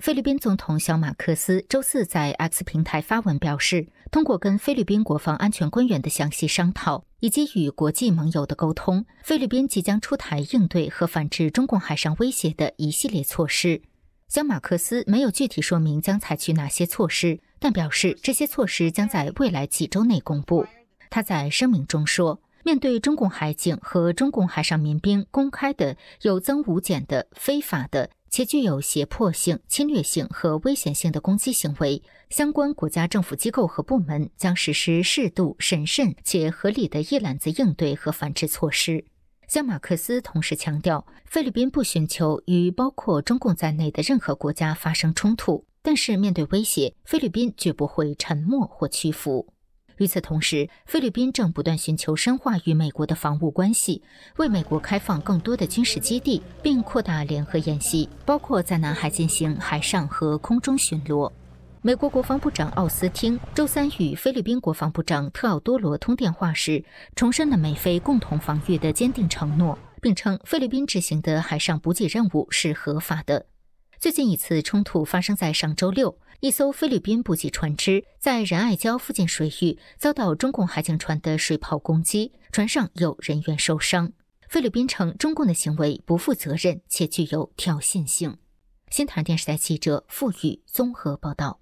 菲律宾总统小马克思周四在 X 平台发文表示，通过跟菲律宾国防安全官员的详细商讨，以及与国际盟友的沟通，菲律宾即将出台应对和反制中共海上威胁的一系列措施。小马克思没有具体说明将采取哪些措施，但表示这些措施将在未来几周内公布。他在声明中说：“面对中共海警和中共海上民兵公开的有增无减的非法的。”且具有胁迫性、侵略性和危险性的攻击行为，相关国家政府机构和部门将实施适度、审慎且合理的一揽子应对和反制措施。像马克思同时强调，菲律宾不寻求与包括中共在内的任何国家发生冲突，但是面对威胁，菲律宾绝不会沉默或屈服。与此同时，菲律宾正不断寻求深化与美国的防务关系，为美国开放更多的军事基地，并扩大联合演习，包括在南海进行海上和空中巡逻。美国国防部长奥斯汀周三与菲律宾国防部长特奥多罗通电话时，重申了美菲共同防御的坚定承诺，并称菲律宾执行的海上补给任务是合法的。最近一次冲突发生在上周六，一艘菲律宾补给船只在仁爱礁附近水域遭到中共海警船的水炮攻击，船上有人员受伤。菲律宾称中共的行为不负责任且具有挑衅性。新唐电视台记者傅宇综合报道。